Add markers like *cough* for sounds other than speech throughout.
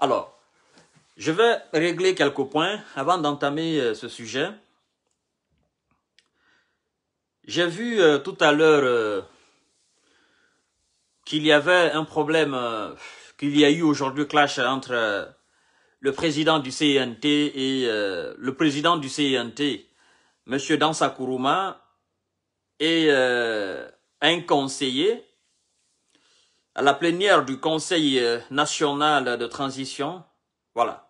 Alors, je vais régler quelques points avant d'entamer euh, ce sujet. J'ai vu euh, tout à l'heure euh, qu'il y avait un problème, qu'il y a eu aujourd'hui clash entre le président du CNT et le président du CNT, M. Dansakuruma, et un conseiller à la plénière du Conseil euh, national de transition. Voilà.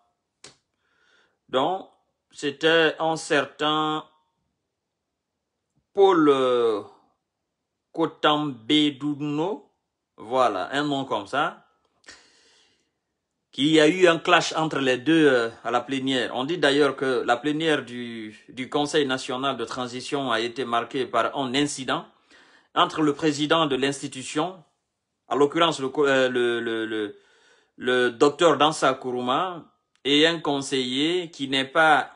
Donc, c'était un certain Paul euh, Kotambedouno, voilà, un nom comme ça, qu'il y a eu un clash entre les deux euh, à la plénière. On dit d'ailleurs que la plénière du, du, Conseil national de transition a été marquée par un incident entre le président de l'institution, à l'occurrence euh, le, le, le, le, docteur Dansa Kuruma, est un conseiller qui n'est pas,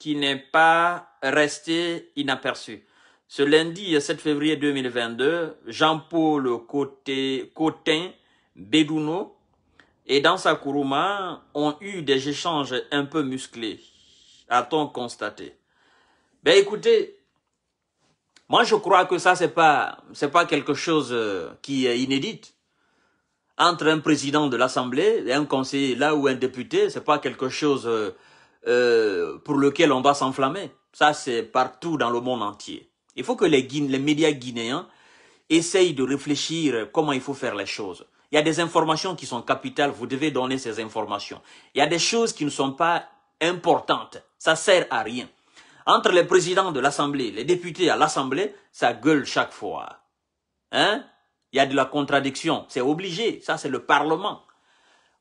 qui n'est pas resté inaperçu. Ce lundi 7 euh, février 2022, Jean-Paul Cotin Bedouno et Dansa Kuruma ont eu des échanges un peu musclés, a-t-on constaté. Ben écoutez, moi, je crois que ça, c'est pas, pas quelque chose euh, qui est inédite. Entre un président de l'Assemblée et un conseiller là ou un député, ce n'est pas quelque chose euh, euh, pour lequel on va s'enflammer. Ça, c'est partout dans le monde entier. Il faut que les, les médias guinéens essayent de réfléchir comment il faut faire les choses. Il y a des informations qui sont capitales, vous devez donner ces informations. Il y a des choses qui ne sont pas importantes, ça sert à rien entre les présidents de l'Assemblée, les députés à l'Assemblée, ça gueule chaque fois. Hein Il y a de la contradiction, c'est obligé, ça c'est le Parlement.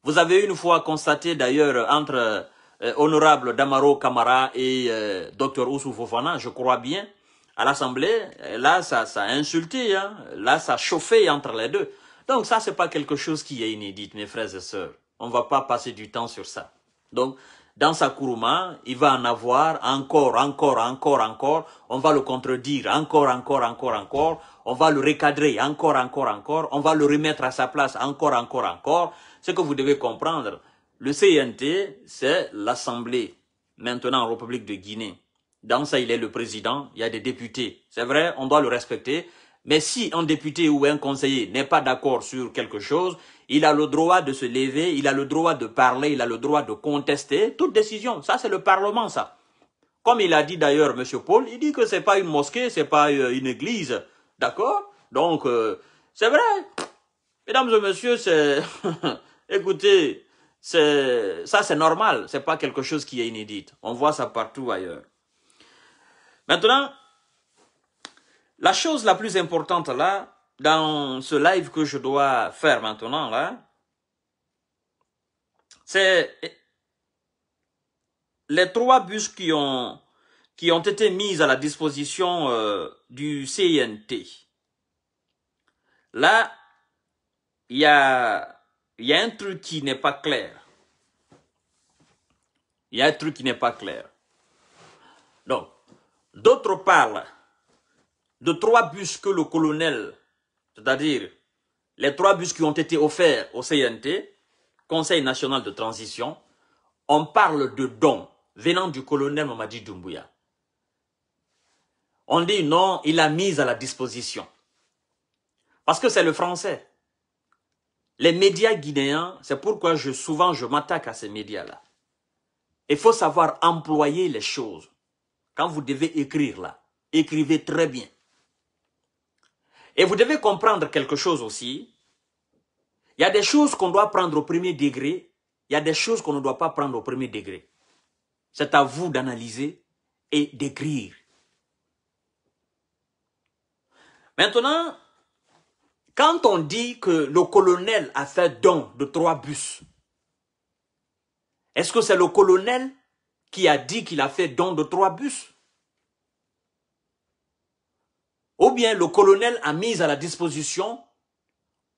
Vous avez une fois constaté d'ailleurs entre euh, honorable Damaro Kamara et euh, docteur Dr Fofana, je crois bien, à l'Assemblée, euh, là ça, ça a insulté, hein. là ça a chauffé entre les deux. Donc ça c'est pas quelque chose qui est inédit, mes frères et sœurs. On va pas passer du temps sur ça. Donc dans sa kurma, il va en avoir encore, encore, encore, encore. On va le contredire encore, encore, encore, encore. On va le recadrer encore, encore, encore. On va le remettre à sa place encore, encore, encore. Ce que vous devez comprendre, le CNT, c'est l'Assemblée, maintenant en République de Guinée. Dans ça, il est le président, il y a des députés. C'est vrai, on doit le respecter. Mais si un député ou un conseiller n'est pas d'accord sur quelque chose, il a le droit de se lever, il a le droit de parler, il a le droit de contester toute décision. Ça, c'est le Parlement, ça. Comme il a dit d'ailleurs, M. Paul, il dit que ce n'est pas une mosquée, ce n'est pas euh, une église. D'accord Donc, euh, c'est vrai. Mesdames et messieurs, c'est... *laughs* Écoutez, ça c'est normal. C'est pas quelque chose qui est inédit. On voit ça partout ailleurs. Maintenant, la chose la plus importante là, dans ce live que je dois faire maintenant, là, c'est les trois bus qui ont, qui ont été mis à la disposition euh, du CNT. Là, il y a, y a un truc qui n'est pas clair. Il y a un truc qui n'est pas clair. Donc, d'autres parlent de trois bus que le colonel c'est-à-dire les trois bus qui ont été offerts au CNT, Conseil national de transition, on parle de dons venant du colonel Mamadi Doumbouya. On dit non, il a mis à la disposition. Parce que c'est le français. Les médias guinéens, c'est pourquoi je, souvent je m'attaque à ces médias-là. Il faut savoir employer les choses. Quand vous devez écrire là, écrivez très bien. Et vous devez comprendre quelque chose aussi. Il y a des choses qu'on doit prendre au premier degré, il y a des choses qu'on ne doit pas prendre au premier degré. C'est à vous d'analyser et d'écrire. Maintenant, quand on dit que le colonel a fait don de trois bus, est-ce que c'est le colonel qui a dit qu'il a fait don de trois bus ou bien le colonel a mis à la disposition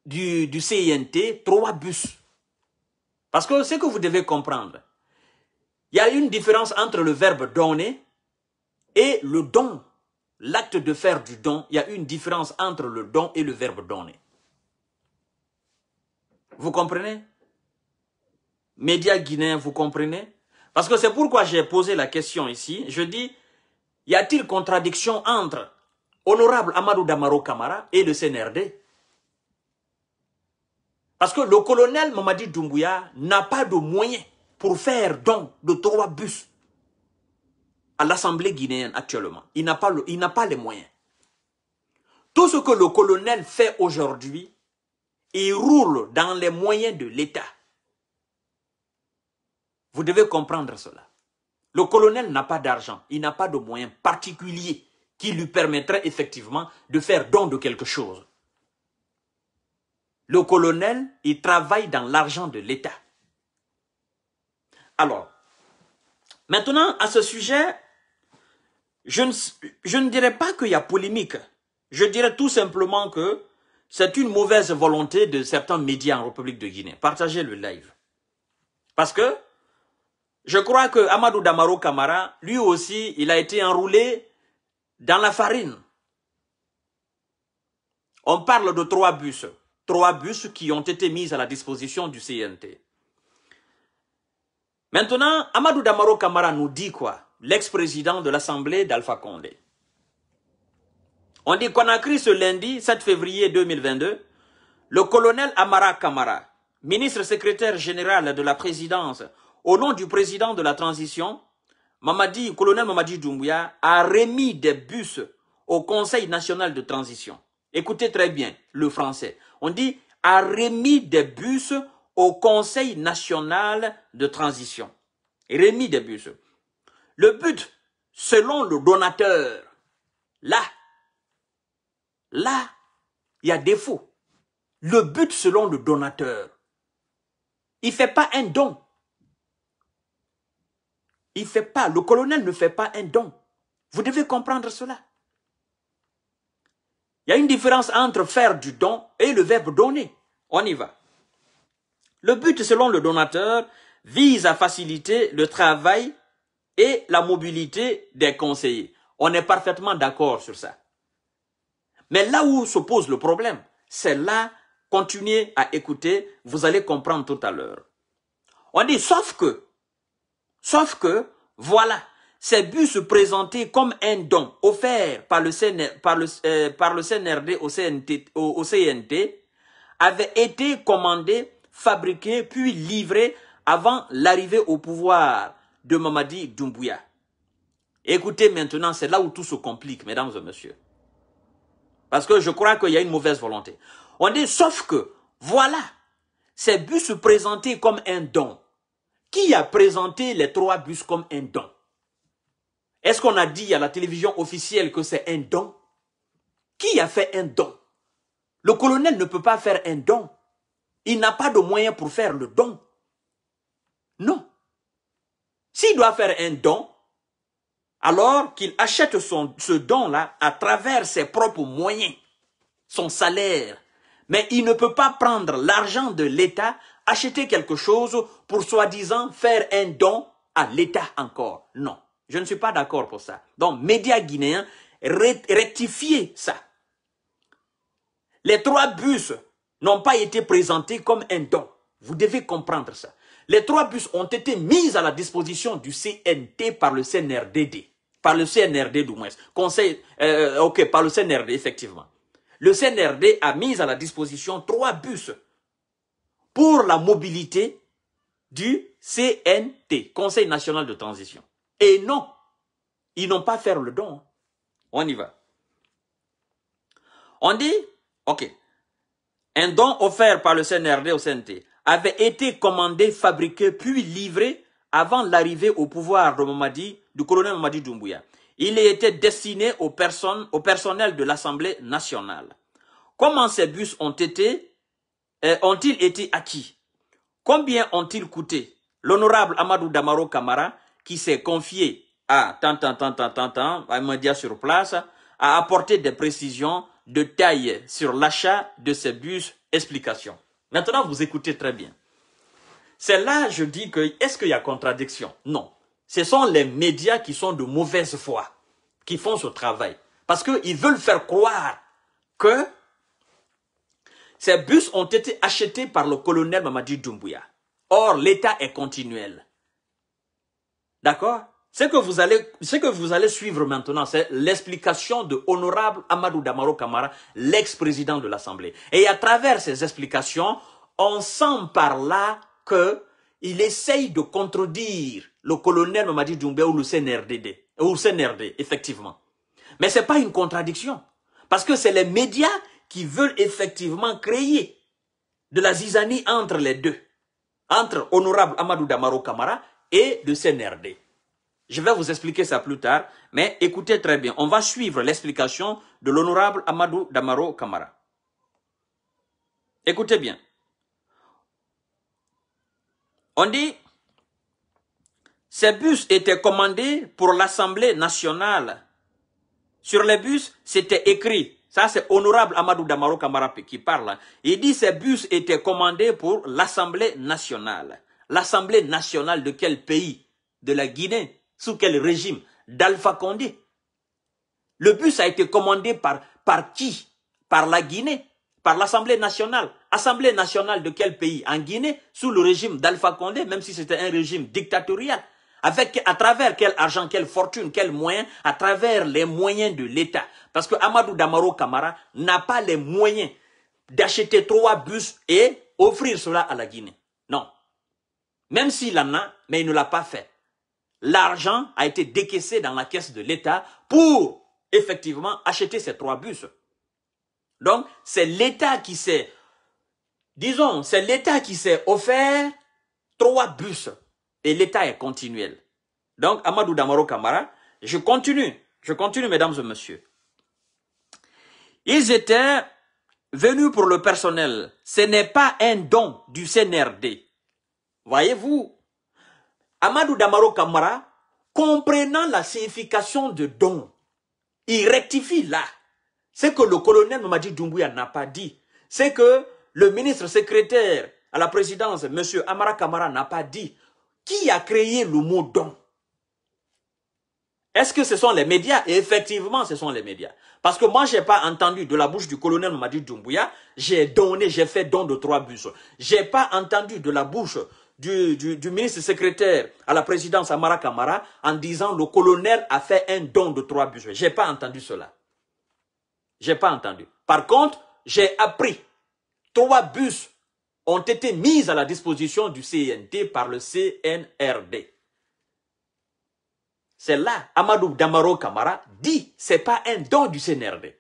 du, CINT trois bus. Parce que ce que vous devez comprendre, il y a une différence entre le verbe donner et le don. L'acte de faire du don, il y a une différence entre le don et le verbe donner. Vous comprenez Médias guinéens, vous comprenez Parce que c'est pourquoi j'ai posé la question ici. Je dis, y a-t-il contradiction entre honorable Amadou Damaro Kamara et le CNRD. Parce que le colonel Mamadi Doumbouya n'a pas de moyens pour faire don de trois bus à l'Assemblée guinéenne actuellement. Il n'a pas, le, pas les moyens. Tout ce que le colonel fait aujourd'hui, il roule dans les moyens de l'État. Vous devez comprendre cela. Le colonel n'a pas d'argent, il n'a pas de moyens particuliers qui lui permettrait effectivement de faire don de quelque chose. Le colonel, il travaille dans l'argent de l'État. Alors, maintenant, à ce sujet, je ne, dirais pas qu'il y a polémique. Je dirais tout simplement que c'est une mauvaise volonté de certains médias en République de Guinée. Partagez le live. Parce que je crois que Amadou Damaro Kamara, lui aussi, il a été enroulé dans la farine. On parle de trois bus, trois bus qui ont été mis à la disposition du CNT. Maintenant, Amadou Damaro Kamara nous dit quoi L'ex-président de l'Assemblée d'Alpha Condé. On dit qu'on a écrit ce lundi 7 février 2022, le colonel Amara Kamara, ministre secrétaire général de la présidence, au nom du président de la transition, Mamadi, colonel Mamadi Doumbouya a remis des bus au Conseil national de transition. Écoutez très bien le français. On dit a remis des bus au Conseil national de transition. Remis des bus. Le but, selon le donateur, là, là, il y a défaut. Le but selon le donateur. Il ne fait pas un don. Il fait pas, le colonel ne fait pas un don. Vous devez comprendre cela. Il y a une différence entre faire du don et le verbe donner. On y va. Le but, selon le donateur, vise à faciliter le travail et la mobilité des conseillers. On est parfaitement d'accord sur ça. Mais là où se pose le problème, c'est là, continuez à écouter, vous allez comprendre tout à l'heure. On dit, sauf que, Sauf que, voilà, ces bus se présentaient comme un don offert par le, par euh, CNRD au CNT, avaient été commandés, fabriqués, puis livrés avant l'arrivée au pouvoir de Mamadi Doumbouya. Écoutez maintenant, c'est là où tout se complique, mesdames et messieurs. Parce que je crois qu'il y a une mauvaise volonté. On dit, sauf que, voilà, ces bus se présentaient comme un don qui a présenté les trois bus comme un don Est-ce qu'on a dit à la télévision officielle que c'est un don Qui a fait un don Le colonel ne peut pas faire un don. Il n'a pas de moyens pour faire le don. Non. S'il doit faire un don, alors qu'il achète son, ce don-là à travers ses propres moyens, son salaire, mais il ne peut pas prendre l'argent de l'État, acheter quelque chose pour soi-disant faire un don à l'État encore. Non, je ne suis pas d'accord pour ça. Donc, médias guinéens, rectifiez ça. Les trois bus n'ont pas été présentés comme un don. Vous devez comprendre ça. Les trois bus ont été mis à la disposition du CNT par le CNRDD. Par le CNRD, du Conseil, euh, ok, par le CNRD, effectivement le CNRD a mis à la disposition trois bus pour la mobilité du CNT, Conseil national de transition. Et non, ils n'ont pas fait le don. On y va. On dit, ok, un don offert par le CNRD au CNT avait été commandé, fabriqué, puis livré avant l'arrivée au pouvoir de du colonel Mamadi Doumbouya. Il était destiné aux personnes, au personnel de l'Assemblée nationale. Comment ces bus ont été, euh, ont-ils été acquis Combien ont-ils coûté L'honorable Amadou Damaro Kamara, qui s'est confié à tant, tant, tant, tant, tant, tant, à média sur place, a apporté des précisions de taille sur l'achat de ces bus. Explication. Maintenant, vous écoutez très bien. C'est là, je dis que, est-ce qu'il y a contradiction Non ce sont les médias qui sont de mauvaise foi, qui font ce travail. Parce qu'ils veulent faire croire que ces bus ont été achetés par le colonel Mamadi Doumbouya. Or, l'État est continuel. D'accord ce que, vous allez, ce que vous allez suivre maintenant, c'est l'explication de Honorable Amadou Damaro Kamara, l'ex-président de l'Assemblée. Et à travers ces explications, on sent par là que il essaye de contredire le colonel Mamadi Doumbé ou le ou le CNRD, effectivement. Mais ce n'est pas une contradiction, parce que c'est les médias qui veulent effectivement créer de la zizanie entre les deux, entre honorable Amadou Damaro Kamara et le CNRD. Je vais vous expliquer ça plus tard, mais écoutez très bien, on va suivre l'explication de l'honorable Amadou Damaro Kamara. Écoutez bien. On dit, ces bus étaient commandés pour l'Assemblée nationale. Sur les bus, c'était écrit. Ça, c'est honorable Amadou Damaro Kamara qui parle. Il dit ces bus étaient commandés pour l'Assemblée nationale. L'Assemblée nationale de quel pays De la Guinée Sous quel régime D'Alpha Condé. Le bus a été commandé par, par qui Par la Guinée Par l'Assemblée nationale Assemblée nationale de quel pays En Guinée, sous le régime d'Alpha Condé, même si c'était un régime dictatorial. Avec, à travers quel argent, quelle fortune, quel moyen À travers les moyens de l'État. Parce que Amadou Damaro Kamara n'a pas les moyens d'acheter trois bus et offrir cela à la Guinée. Non. Même s'il en a, mais il ne l'a pas fait. L'argent a été décaissé dans la caisse de l'État pour effectivement acheter ces trois bus. Donc, c'est l'État qui s'est Disons, c'est l'État qui s'est offert trois bus et l'État est continuel. Donc, Amadou Damaro Kamara, je continue, je continue, mesdames et messieurs. Ils étaient venus pour le personnel. Ce n'est pas un don du CNRD. Voyez-vous, Amadou Damaro Kamara, comprenant la signification de don, il rectifie là. Ce que le colonel Mamadi Doumbouya n'a pas dit, c'est que le ministre secrétaire à la présidence, M. Amara Kamara, n'a pas dit qui a créé le mot don. Est-ce que ce sont les médias Et effectivement, ce sont les médias. Parce que moi, je n'ai pas entendu de la bouche du colonel Madi Doumbouya, j'ai donné, j'ai fait don de trois bus. Je n'ai pas entendu de la bouche du, du, ministre secrétaire à la présidence Amara Kamara en disant le colonel a fait un don de trois bus. Je n'ai pas entendu cela. Je n'ai pas entendu. Par contre, j'ai appris trois bus ont été mis à la disposition du CNT par le CNRD. C'est là, Amadou Damaro Kamara dit, c'est pas un don du CNRD.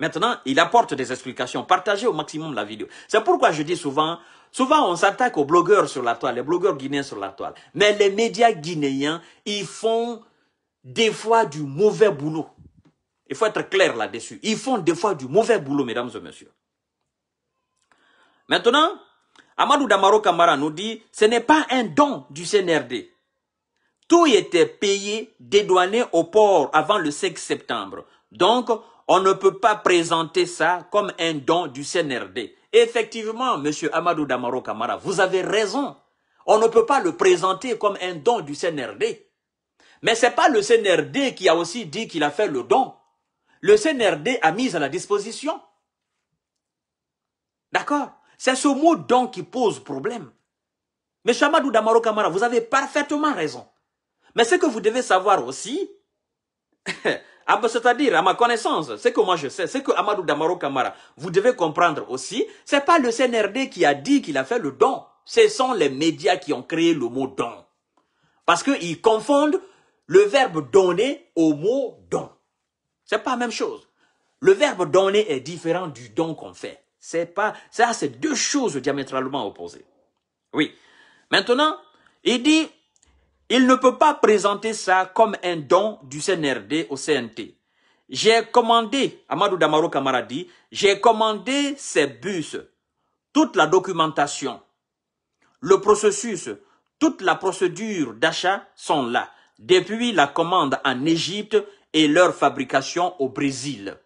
Maintenant, il apporte des explications. Partagez au maximum la vidéo. C'est pourquoi je dis souvent, souvent on s'attaque aux blogueurs sur la toile, les blogueurs guinéens sur la toile. Mais les médias guinéens, ils font des fois du mauvais boulot. Il faut être clair là-dessus. Ils font des fois du mauvais boulot, mesdames et messieurs. Maintenant, Amadou Damaro Kamara nous dit, ce n'est pas un don du CNRD. Tout était payé, dédouané au port avant le 5 septembre. Donc, on ne peut pas présenter ça comme un don du CNRD. Effectivement, Monsieur Amadou Damaro Kamara, vous avez raison. On ne peut pas le présenter comme un don du CNRD. Mais c'est pas le CNRD qui a aussi dit qu'il a fait le don. Le CNRD a mis à la disposition. D'accord c'est ce mot don qui pose problème. monsieur Amadou Damaro Kamara, vous avez parfaitement raison. Mais ce que vous devez savoir aussi, *laughs* ah, c'est-à-dire à ma connaissance, ce que moi je sais, c'est que Amadou Damaro Kamara, vous devez comprendre aussi, c'est pas le CNRD qui a dit qu'il a fait le don. Ce sont les médias qui ont créé le mot don. Parce qu'ils confondent le verbe donner au mot don. C'est pas la même chose. Le verbe donner est différent du don qu'on fait. C'est pas, ça, c'est deux choses diamétralement opposées. Oui. Maintenant, il dit, il ne peut pas présenter ça comme un don du CNRD au CNT. J'ai commandé, Amadou Damaro dit, j'ai commandé ces bus, toute la documentation, le processus, toute la procédure d'achat sont là, depuis la commande en Égypte et leur fabrication au Brésil.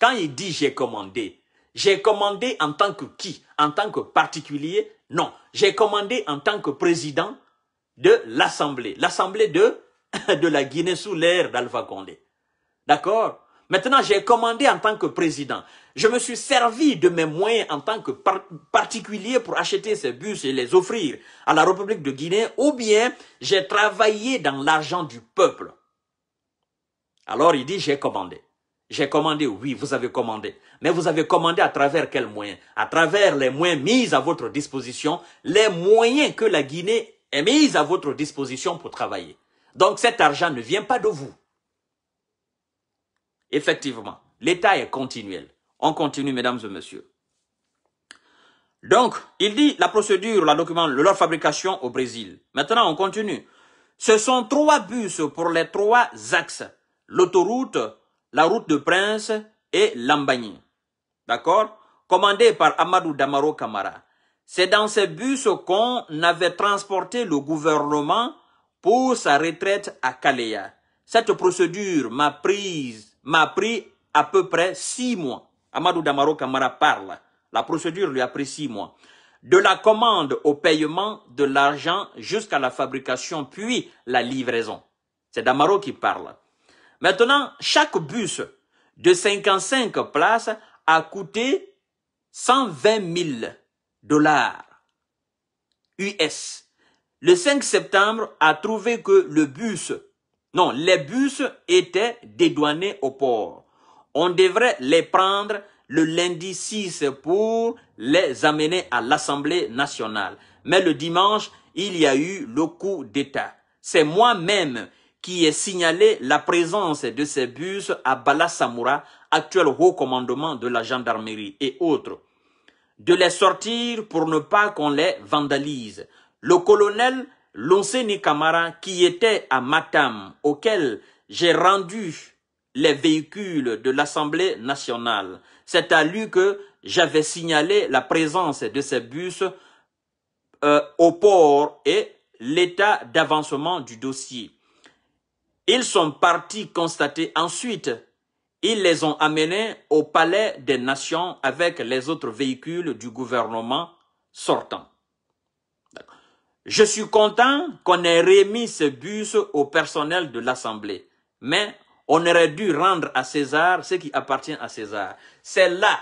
Quand il dit j'ai commandé, j'ai commandé en tant que qui En tant que particulier Non. J'ai commandé en tant que président de l'Assemblée. L'Assemblée de, *laughs* de la Guinée sous l'ère d'Alpha Condé. D'accord Maintenant, j'ai commandé en tant que président. Je me suis servi de mes moyens en tant que particulier pour acheter ces bus et les offrir à la République de Guinée, ou bien j'ai travaillé dans l'argent du peuple. Alors il dit, j'ai commandé. J'ai commandé, oui, vous avez commandé. Mais vous avez commandé à travers quels moyens À travers les moyens mis à votre disposition, les moyens que la Guinée est mise à votre disposition pour travailler. Donc cet argent ne vient pas de vous. Effectivement, l'État est continuel. On continue, mesdames et messieurs. Donc, il dit la procédure, la document, leur fabrication au Brésil. Maintenant, on continue. Ce sont trois bus pour les trois axes. L'autoroute, la route de Prince et Lambagny. D'accord Commandé par Amadou Damaro Kamara. C'est dans ces bus qu'on avait transporté le gouvernement pour sa retraite à Kalea. Cette procédure m'a prise, m'a pris à peu près six mois. Amadou Damaro Kamara parle. La procédure lui a pris six mois. De la commande au paiement de l'argent jusqu'à la fabrication puis la livraison. C'est Damaro qui parle. Maintenant, chaque bus de 55 places a coûté 120 000 dollars US. Le 5 septembre a trouvé que le bus, non, les bus étaient dédouanés au port. On devrait les prendre le lundi 6 pour les amener à l'Assemblée nationale. Mais le dimanche, il y a eu le coup d'État. C'est moi-même qui est signalé la présence de ces bus à Bala Samoura, actuel haut commandement de la gendarmerie et autres, de les sortir pour ne pas qu'on les vandalise. Le colonel Lonseni Kamara, qui était à Matam, auquel j'ai rendu les véhicules de l'Assemblée nationale, c'est à lui que j'avais signalé la présence de ces bus euh, au port et l'état d'avancement du dossier. Ils sont partis constater ensuite. Ils les ont amenés au palais des nations avec les autres véhicules du gouvernement sortant. Je suis content qu'on ait remis ce bus au personnel de l'Assemblée, mais on aurait dû rendre à César ce qui appartient à César. C'est là.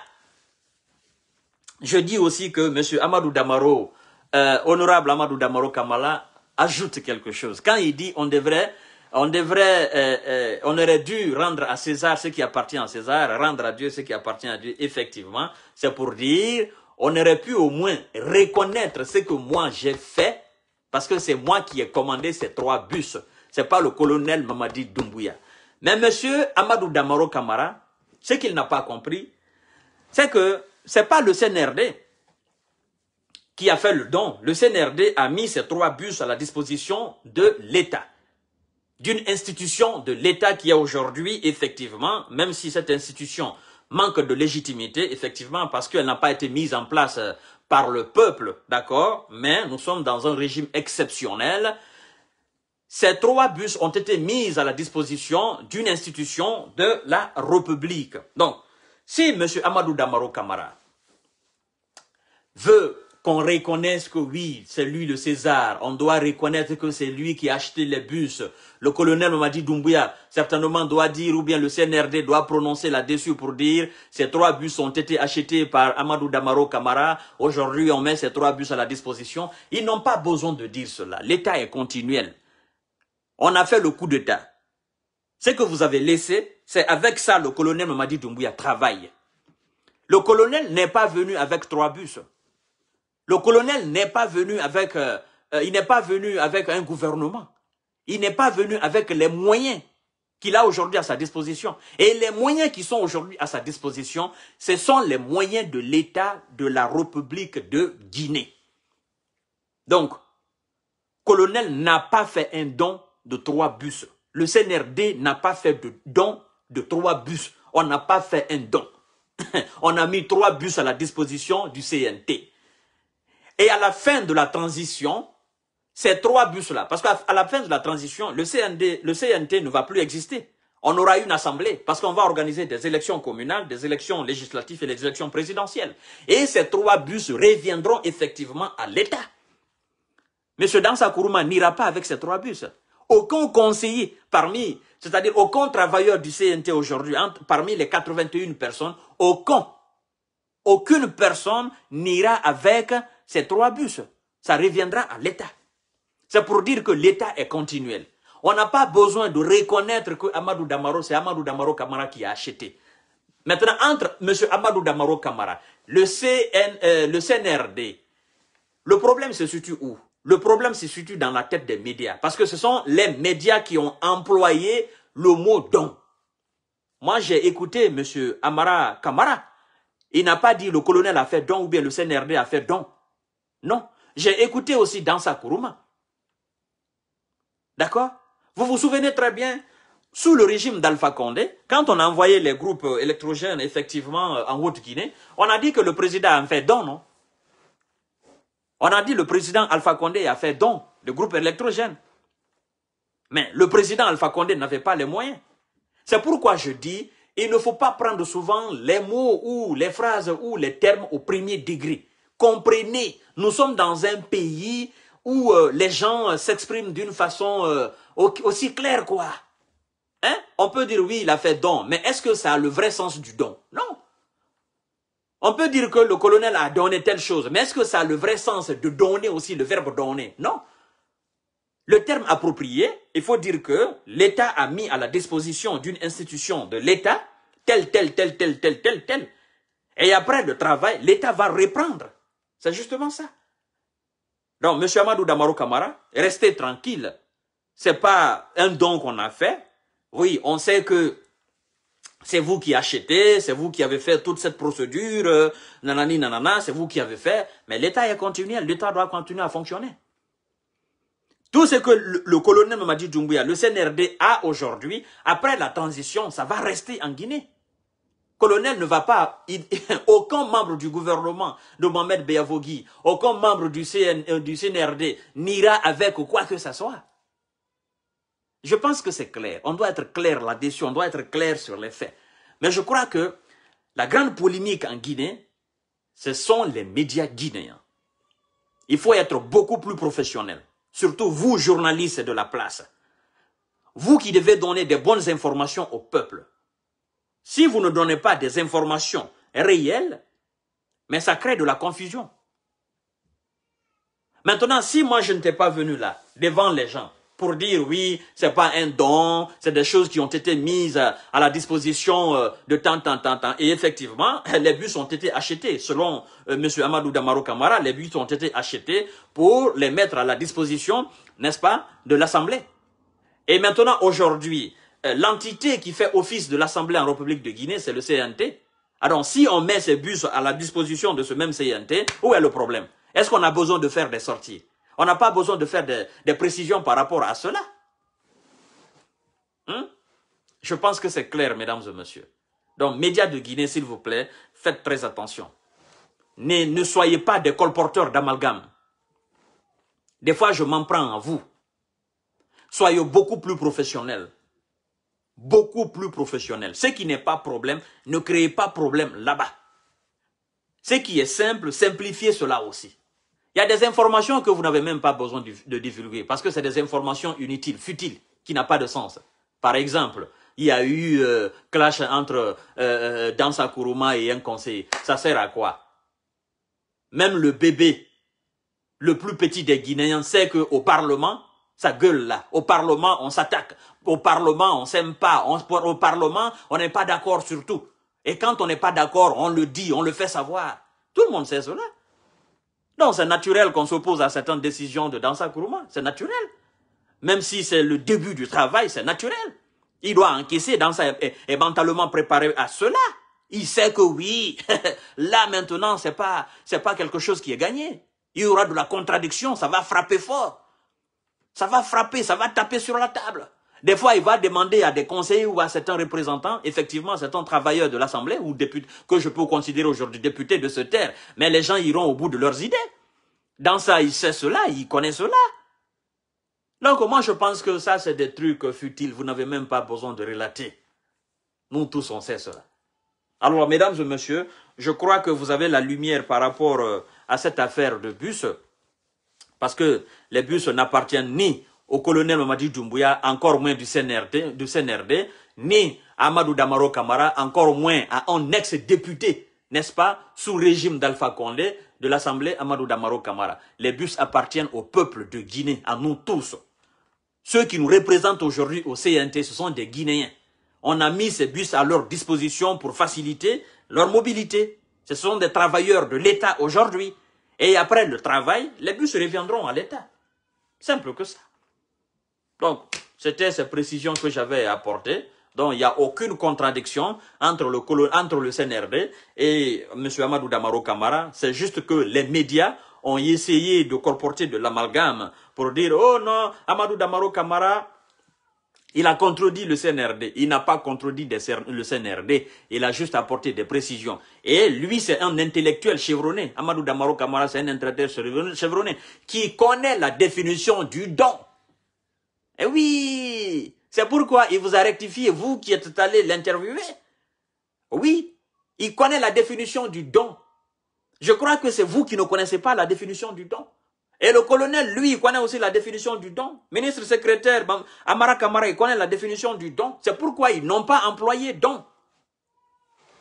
Je dis aussi que M. Amadou Damaro, euh, honorable Amadou Damaro Kamala, ajoute quelque chose. Quand il dit on devrait on devrait, euh, euh, on aurait dû rendre à César ce qui appartient à César, rendre à Dieu ce qui appartient à Dieu. Effectivement, c'est pour dire, on aurait pu au moins reconnaître ce que moi j'ai fait, parce que c'est moi qui ai commandé ces trois bus. C'est pas le colonel Mamadi Doumbouya. Mais monsieur Amadou Damaro Kamara, ce qu'il n'a pas compris, c'est que ce n'est pas le CNRD qui a fait le don. Le CNRD a mis ces trois bus à la disposition de l'État d'une institution de l'État qui a aujourd'hui, effectivement, même si cette institution manque de légitimité, effectivement, parce qu'elle n'a pas été mise en place euh, par le peuple, d'accord Mais nous sommes dans un régime exceptionnel. Ces trois bus ont été mis à la disposition d'une institution de la République. Donc, si M. Amadou Damaro Kamara veut reconnaisse que oui, c'est lui le César. On doit reconnaître que c'est lui qui a acheté les bus. Le colonel m'a dit, Doumbouya, certainement, doit dire, ou bien le CNRD doit prononcer la dessus pour dire, ces trois bus ont été achetés par Amadou Damaro Kamara. Aujourd'hui, on met ces trois bus à la disposition. Ils n'ont pas besoin de dire cela. L'État est continuel. On a fait le coup d'État. Ce que vous avez laissé, c'est avec ça, le colonel m'a Mamadi Doumbouya travaille. Le colonel n'est pas venu avec trois bus. Le colonel n'est pas venu avec, euh, euh, il n'est pas venu avec un gouvernement. Il n'est pas venu avec les moyens qu'il a aujourd'hui à sa disposition. Et les moyens qui sont aujourd'hui à sa disposition, ce sont les moyens de l'État de la République de Guinée. Donc, colonel n'a pas fait un don de trois bus. Le CNRD n'a pas fait de don de trois bus. On n'a pas fait un don. *laughs* On a mis trois bus à la disposition du CNT. Et à la fin de la transition, ces trois bus-là, parce qu'à la fin de la transition, le, CND, le CNT ne va plus exister. On aura une assemblée parce qu'on va organiser des élections communales, des élections législatives et des élections présidentielles. Et ces trois bus reviendront effectivement à l'État. Monsieur Kourouma n'ira pas avec ces trois bus. Aucun conseiller parmi, c'est-à-dire aucun travailleur du CNT aujourd'hui, hein, parmi les 81 personnes, aucun, aucune personne n'ira avec ces trois bus, ça reviendra à l'État. C'est pour dire que l'État est continuel. On n'a pas besoin de reconnaître que Amadou Damaro, c'est Amadou Damaro Kamara qui a acheté. Maintenant, entre M. Amadou Damaro Kamara, le, CN, euh, le CNRD, le problème se situe où Le problème se situe dans la tête des médias. Parce que ce sont les médias qui ont employé le mot don. Moi, j'ai écouté M. Amara Kamara. Il n'a pas dit le colonel a fait don ou bien le CNRD a fait don. Non, j'ai écouté aussi sa Kuruma. D'accord Vous vous souvenez très bien, sous le régime d'Alpha Condé, quand on a envoyé les groupes électrogènes effectivement euh, en Haute-Guinée, on a dit que le président a fait don, non On a dit que le président Alpha Condé a fait don de groupe électrogène. Mais le président Alpha Condé n'avait pas les moyens. C'est pourquoi je dis, il ne faut pas prendre souvent les mots ou les phrases ou les termes au premier degré. Comprenez, nous sommes dans un pays où euh, les gens euh, s'expriment d'une façon euh, aussi claire, quoi. Hein? On peut dire, oui, il a fait don, mais est-ce que ça a le vrai sens du don Non. On peut dire que le colonel a donné telle chose, mais est-ce que ça a le vrai sens de donner aussi, le verbe donner Non. Le terme approprié, il faut dire que l'État a mis à la disposition d'une institution de l'État, tel, tel, tel, tel, tel, tel, tel. Et après le travail, l'État va reprendre. C'est justement ça. Donc, M. Amadou Damaro Kamara, restez tranquille. C'est pas un don qu'on a fait. Oui, on sait que c'est vous qui achetez, c'est vous qui avez fait toute cette procédure, euh, nanani, nanana, c'est vous qui avez fait. Mais l'État est continué, l'État doit continuer à fonctionner. Tout ce que le, colonel Mamadi Djumbouya, le CNRD a aujourd'hui, après la transition, ça va rester en Guinée colonel ne va pas, *laughs* aucun membre du gouvernement de Mohamed Beyavogui, aucun membre du, euh, du CNRD n'ira avec quoi que ce soit. Je pense que c'est clair. On doit être clair là-dessus, on doit être clair sur les faits. Mais je crois que la grande polémique en Guinée, ce sont les médias guinéens. Il faut être beaucoup plus professionnel. Surtout vous, journalistes de la place. Vous qui devez donner des bonnes informations au peuple. Si vous ne donnez pas des informations réelles, mais ça crée de la confusion. Maintenant, si moi je n'étais pas venu là, devant les gens, pour dire oui, c'est pas un don, c'est des choses qui ont été mises à la disposition euh, de tant, tant, tant, tant. Et effectivement, *laughs* les bus ont été achetés. Selon euh, M. Amadou Damaro Kamara, les bus ont été achetés pour les mettre à la disposition, n'est-ce pas, de l'Assemblée. Et maintenant, aujourd'hui, euh, l'entité qui fait office de l'Assemblée en République de Guinée, c'est le CNT. Alors, si on met ces bus à la disposition de ce même CNT, où est le problème Est-ce qu'on a besoin de faire des sorties On n'a pas besoin de faire des, précisions par rapport à cela. Hein? Je pense que c'est clair, mesdames et messieurs. Donc, médias de Guinée, s'il vous plaît, faites très attention. Ne, ne soyez pas des colporteurs d'amalgame. Des fois, je m'en prends à vous. Soyez beaucoup plus professionnels beaucoup plus professionnel. Ce qui n'est pas problème, ne créez pas problème là-bas. Ce qui est simple, simplifiez cela aussi. Il y a des informations que vous n'avez même pas besoin de divulguer parce que c'est des informations inutiles, futiles, qui n'ont pas de sens. Par exemple, il y a eu euh, clash entre euh, euh Dansa et un conseiller. Ça sert à quoi Même le bébé, le plus petit des Guinéens, sait qu'au Parlement, sa gueule là. Au Parlement, on s'attaque. Au Parlement, on s'aime pas. au Parlement, on n'est pas d'accord sur tout. Et quand on n'est pas d'accord, on le dit, on le fait savoir. Tout le monde sait cela. Donc c'est naturel qu'on s'oppose à certaines décisions de Dansa Kourouma. C'est naturel. Même si c'est le début du travail, c'est naturel. Il doit encaisser, Dansa et mentalement préparé à cela. Il sait que oui, *laughs* là maintenant, c'est pas, c'est pas quelque chose qui est gagné. Il y aura de la contradiction, ça va frapper fort. Ça va frapper, ça va taper sur la table. Des fois, il va demander à des conseillers ou à certains représentants, effectivement, à certains travailleurs de l'Assemblée ou députés, que je peux considérer aujourd'hui députés de se taire. Mais les gens iront au bout de leurs idées. Dans ça, il sait cela, il connaît cela. Donc, moi, je pense que ça, c'est des trucs futiles. Vous n'avez même pas besoin de relater. Nous tous, on sait cela. Alors, mesdames et messieurs, je crois que vous avez la lumière par rapport euh, à cette affaire de bus. Parce que les bus n'appartiennent ni au colonel Mamadi Doumbouya, encore moins du CNRD, du CNRD ni à Amadou Damaro Kamara, encore moins à un ex-député, n'est-ce pas, sous régime d'Alpha Condé de l'Assemblée Amadou Damaro Kamara. Les bus appartiennent au peuple de Guinée, à nous tous. Ceux qui nous représentent aujourd'hui au CNT, ce sont des Guinéens. On a mis ces bus à leur disposition pour faciliter leur mobilité. Ce sont des travailleurs de l'État aujourd'hui. Et après le travail, les bus reviendront à l'État. Simple que ça. Donc, c'était ces précisions que j'avais apportées. Donc, il n'y a aucune contradiction entre le, entre le CNRD et M. Amadou Damaro Kamara. C'est juste que les médias ont essayé de corporter de l'amalgame pour dire « Oh non, Amadou Damaro Kamara il a contredit le CNRD. Il n'a pas contredit le CNRD. Il a juste apporté des précisions. Et lui, c'est un intellectuel chevronné. Amadou Damaro Kamara, c'est un intellectuel chevronné qui connaît la définition du don. Et eh oui C'est pourquoi il vous a rectifié, vous qui êtes allé l'interviewer. Oui, il connaît la définition du don. Je crois que c'est vous qui ne connaissez pas la définition du don. Et le colonel, lui, il connaît aussi la définition du don. Ministre secrétaire Amara Kamara, il connaît la définition du don. C'est pourquoi ils n'ont pas employé don.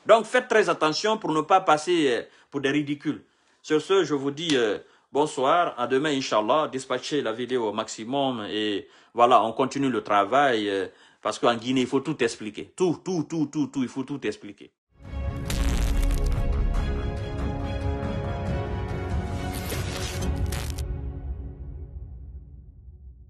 Donc faites très attention pour ne pas passer euh, pour des ridicules. Sur ce, je vous dis euh, bonsoir. À demain, Inch'Allah. Dispatchez la vidéo au maximum. Et voilà, on continue le travail. Euh, parce qu'en Guinée, il faut tout expliquer. Tout, tout, tout, tout, tout. Il faut tout expliquer.